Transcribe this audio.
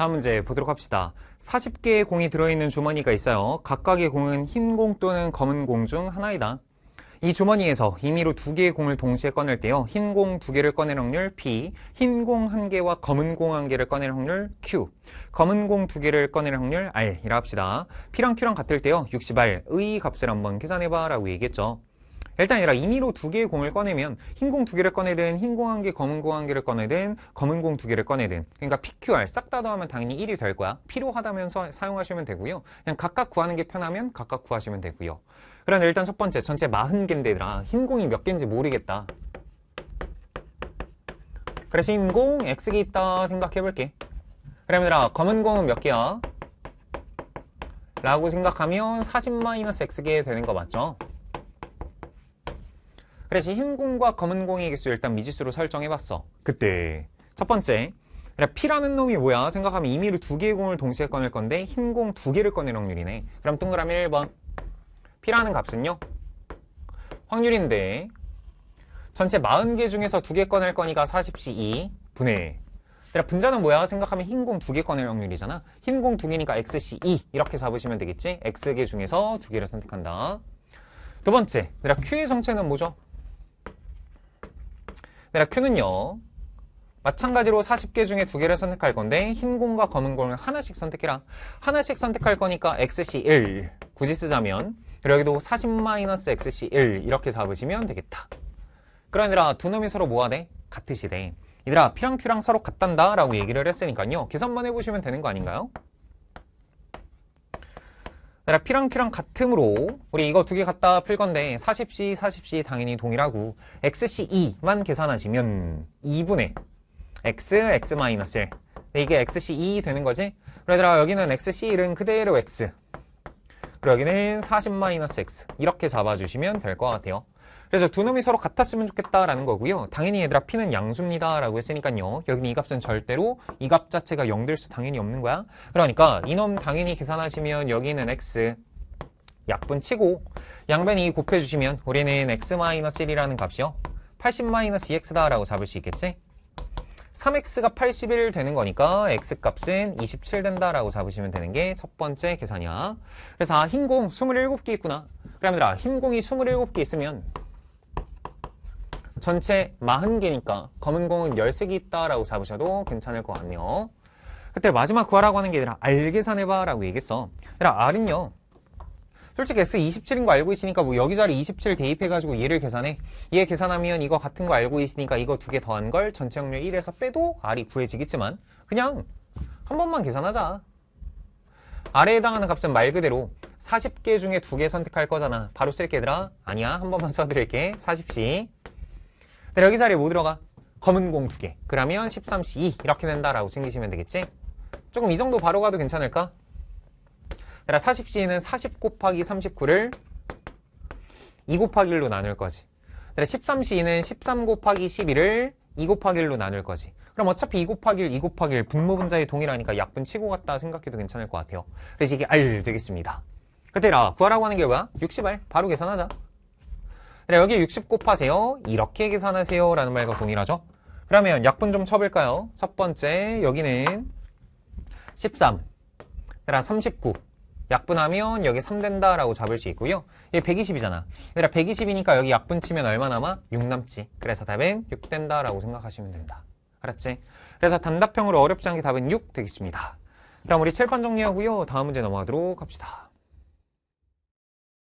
다음 문제 보도록 합시다. 40개의 공이 들어있는 주머니가 있어요. 각각의 공은 흰 공 또는 검은 공 중 하나이다. 이 주머니에서 임의로 두 개의 공을 동시에 꺼낼 때요. 흰 공 두 개를 꺼낼 확률 P, 흰 공 한 개와 검은 공 한 개를 꺼낼 확률 Q, 검은 공 두 개를 꺼낼 확률 R이라 합시다. P랑 Q랑 같을 때요. 60R의 값을 한번 계산해봐라고 얘기했죠. 일단 얘라 임의로 두 개의 공을 꺼내면 흰 공 두 개를 꺼내든 흰 공 한 개, 검은 공 한 개를 꺼내든 검은 공 두 개를 꺼내든 그러니까 PQR 싹 다 더하면 당연히 1이 될 거야. 필요하다면서 사용하시면 되고요. 그냥 각각 구하는 게 편하면 각각 구하시면 되고요. 그럼 일단 첫 번째 전체 40개인데라 흰 공이 몇 개인지 모르겠다. 그래서 흰 공 X개 있다 생각해볼게. 그럼 얘들아 검은 공은 몇 개야? 라고 생각하면 40-X개 되는 거 맞죠? 그래서 흰 공과 검은 공의 개수 일단 미지수로 설정해봤어. 그때 첫 번째 그래 P라는 놈이 뭐야 생각하면 임의로 두 개의 공을 동시에 꺼낼 건데 흰 공 두 개를 꺼낼 확률이네. 그럼 동그라미 1번 피라는 값은요? 확률인데 전체 40개 중에서 두 개 꺼낼 거니까 40시 2 분해. 그 분자는 뭐야 생각하면 흰 공 두 개 꺼낼 확률이잖아. 흰 공 두 개니까 XC 2 이렇게 잡으시면 되겠지? X개 중에서 두 개를 선택한다. 두 번째, 그래 Q의 정체는 뭐죠? 그러나 Q는요. 마찬가지로 40개 중에 두 개를 선택할 건데 흰 공과 검은 공을 하나씩 선택해라. 하나씩 선택할 거니까 XC1 굳이 쓰자면 여기도 40-XC1 이렇게 잡으시면 되겠다. 그러느라 두 놈이 서로 뭐하네 같으시대. 이들아 피랑피랑 서로 같단다 라고 얘기를 했으니까요. 계산만 해보시면 되는 거 아닌가요? 얘들랑 Q랑 같으므로 우리 이거 두 개 갖다 풀 건데 40C, 40C 당연히 동일하고 x c e 만 계산하시면 2분의 X, X-1 이게 XC2 되는 거지? 그러더라아 여기는 XC1은 그대로 X 그리고 여기는 40-X 이렇게 잡아주시면 될 것 같아요 그래서 두 놈이 서로 같았으면 좋겠다라는 거고요. 당연히 얘들아 P는 양수입니다라고 했으니까요. 여기는 이 값은 절대로 이 값 자체가 0 될 수 당연히 없는 거야. 그러니까 이 놈 당연히 계산하시면 여기는 X 약분 치고 양변 2 곱해주시면 우리는 X-1이라는 값이요. 80-2X다라고 잡을 수 있겠지? 3x가 81 되는 거니까 x값은 27 된다라고 잡으시면 되는 게 첫 번째 계산이야. 그래서 아, 흰공 27개 있구나. 그럼 얘들아 흰 공이 27개 있으면 전체 40개니까 검은 공은 1 3개 있다라고 잡으셔도 괜찮을 것 같네요. 그때 마지막 구하라고 하는 게 아니라 알 계산해봐 라고 얘기했어. 얘들아 R은요. 솔직히 S27인 거 알고 있으니까 뭐 여기 자리 27 대입해가지고 얘를 계산해. 얘 계산하면 이거 같은 거 알고 있으니까 이거 두 개 더한 걸 전체 확률 1에서 빼도 R이 구해지겠지만 그냥 한 번만 계산하자. R에 해당하는 값은 말 그대로 40개 중에 두 개 선택할 거잖아. 바로 쓸게 얘들아. 아니야. 한 번만 써드릴게. 40씩. 근데 네, 여기 자리에 뭐 들어가? 검은 공 두 개. 그러면 13C2 이렇게 된다라고 챙기시면 되겠지? 조금 이 정도 바로 가도 괜찮을까? 그러 40C는 40 곱하기 39를 2 곱하기 1로 나눌 거지. 그러 13C는 13 곱하기 11을 2 곱하기 1로 나눌 거지. 그럼 어차피 2 곱하기 1, 2 곱하기 1 분모 분자의 동일하니까 약분 치고 갔다 생각해도 괜찮을 것 같아요. 그래서 이게 알 되겠습니다. 그때 라 구하라고 하는 게 뭐야? 6 0알 바로 계산하자. 그 여기 60 곱하세요. 이렇게 계산하세요. 라는 말과 동일하죠. 그러면 약분 좀 쳐볼까요? 첫 번째 여기는 13 그럼 39 약분하면 여기 3 된다라고 잡을 수 있고요. 이게 120이잖아. 얘들아 120이니까 여기 약분 치면 얼마 남아? 6 남지. 그래서 답은 6 된다라고 생각하시면 된다. 알았지? 그래서 단답형으로 어렵지 않게 답은 6 되겠습니다. 그럼 우리 7판 정리하고요. 다음 문제 넘어가도록 합시다.